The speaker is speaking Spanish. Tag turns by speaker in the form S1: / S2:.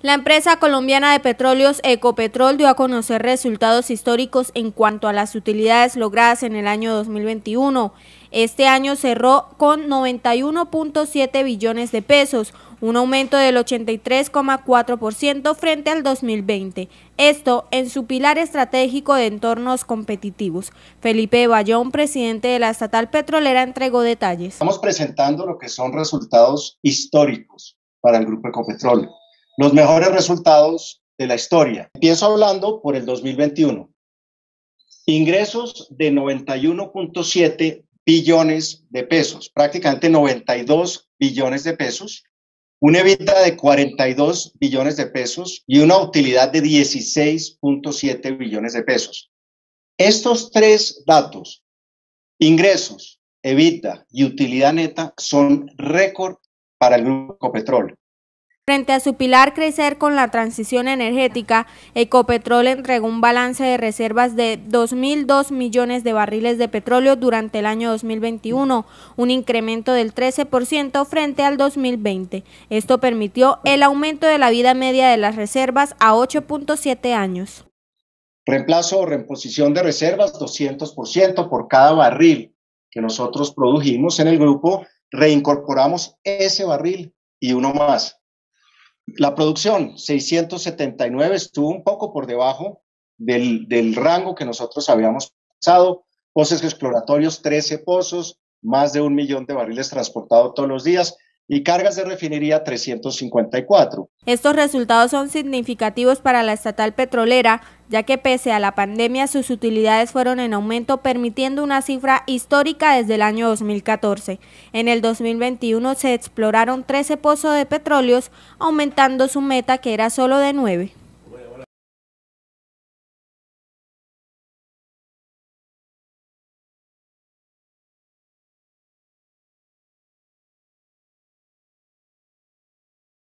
S1: La empresa colombiana de petróleos Ecopetrol dio a conocer resultados históricos en cuanto a las utilidades logradas en el año 2021. Este año cerró con 91.7 billones de pesos, un aumento del 83,4% frente al 2020. Esto en su pilar estratégico de entornos competitivos. Felipe Bayón, presidente de la estatal petrolera, entregó detalles. Estamos
S2: presentando lo que son resultados históricos para el Grupo Ecopetrol los mejores resultados de la historia. Empiezo hablando por el 2021. Ingresos de 91.7 billones de pesos, prácticamente 92 billones de pesos, una EBITDA de 42 billones de pesos y una utilidad de 16.7 billones de pesos. Estos tres datos, ingresos, EBITDA y utilidad neta, son récord para el Grupo Petróleo.
S1: Frente a su pilar crecer con la transición energética, Ecopetrol entregó un balance de reservas de 2.002 millones de barriles de petróleo durante el año 2021, un incremento del 13% frente al 2020. Esto permitió el aumento de la vida media de las reservas a 8.7 años.
S2: Reemplazo o reposición de reservas 200% por cada barril que nosotros produjimos en el grupo, reincorporamos ese barril y uno más la producción, 679, estuvo un poco por debajo del, rango que nosotros habíamos pensado. Pozos exploratorios, 13 pozos, más de un millón de barriles transportados todos los días y cargas de refinería 354.
S1: Estos resultados son significativos para la estatal petrolera, ya que pese a la pandemia sus utilidades fueron en aumento, permitiendo una cifra histórica desde el año 2014. En el 2021 se exploraron 13 pozos de petróleos, aumentando su meta que era solo de 9.